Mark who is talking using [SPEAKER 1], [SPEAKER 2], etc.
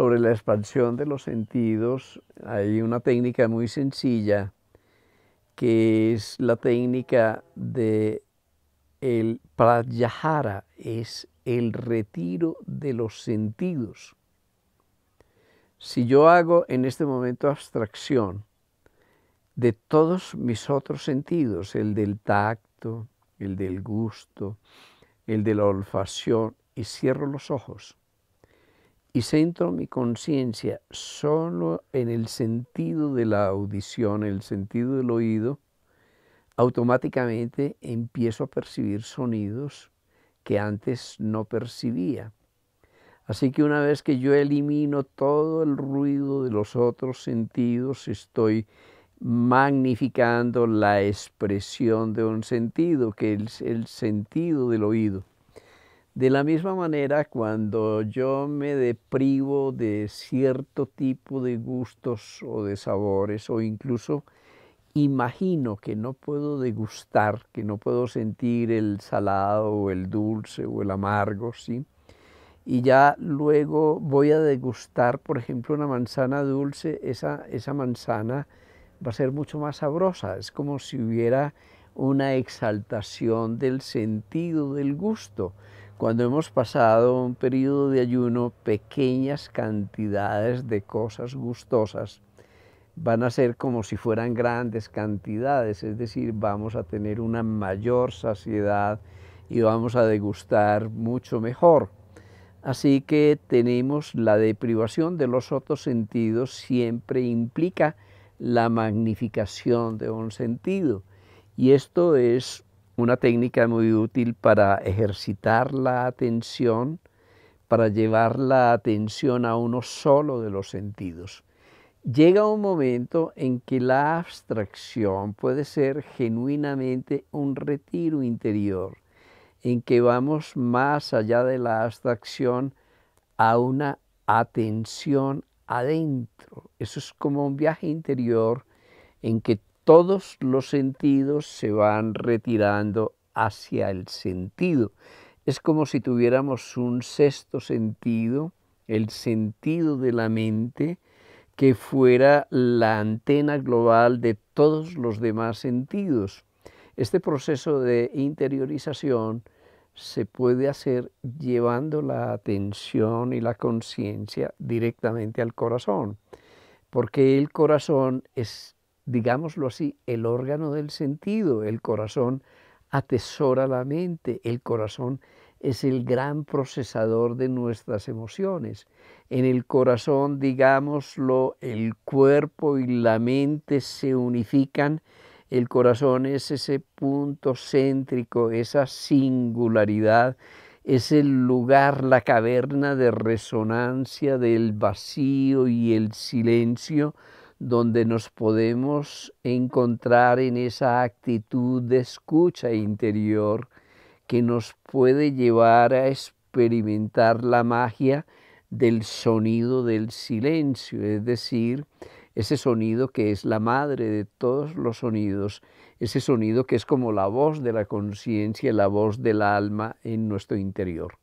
[SPEAKER 1] Sobre la expansión de los sentidos hay una técnica muy sencilla que es la técnica de el pratyahara, es el retiro de los sentidos. Si yo hago en este momento abstracción de todos mis otros sentidos, el del tacto, el del gusto, el de la olfacción, y cierro los ojos, y centro mi conciencia solo en el sentido de la audición, el sentido del oído, automáticamente empiezo a percibir sonidos que antes no percibía. Así que una vez que yo elimino todo el ruido de los otros sentidos, estoy magnificando la expresión de un sentido, que es el sentido del oído. De la misma manera, cuando yo me deprivo de cierto tipo de gustos o de sabores, o incluso imagino que no puedo degustar, que no puedo sentir el salado o el dulce o el amargo, ¿sí? Y ya luego voy a degustar, por ejemplo, una manzana dulce, esa, esa manzana va a ser mucho más sabrosa, es como si hubiera una exaltación del sentido del gusto cuando hemos pasado un periodo de ayuno, pequeñas cantidades de cosas gustosas van a ser como si fueran grandes cantidades, es decir, vamos a tener una mayor saciedad y vamos a degustar mucho mejor. Así que tenemos la deprivación de los otros sentidos siempre implica la magnificación de un sentido. Y esto es una técnica muy útil para ejercitar la atención, para llevar la atención a uno solo de los sentidos. Llega un momento en que la abstracción puede ser genuinamente un retiro interior, en que vamos más allá de la abstracción a una atención adentro. Eso es como un viaje interior en que todos los sentidos se van retirando hacia el sentido. Es como si tuviéramos un sexto sentido, el sentido de la mente, que fuera la antena global de todos los demás sentidos. Este proceso de interiorización se puede hacer llevando la atención y la conciencia directamente al corazón, porque el corazón es digámoslo así, el órgano del sentido. El corazón atesora la mente, el corazón es el gran procesador de nuestras emociones. En el corazón, digámoslo, el cuerpo y la mente se unifican. El corazón es ese punto céntrico, esa singularidad, es el lugar, la caverna de resonancia del vacío y el silencio donde nos podemos encontrar en esa actitud de escucha interior que nos puede llevar a experimentar la magia del sonido del silencio, es decir, ese sonido que es la madre de todos los sonidos, ese sonido que es como la voz de la conciencia, la voz del alma en nuestro interior.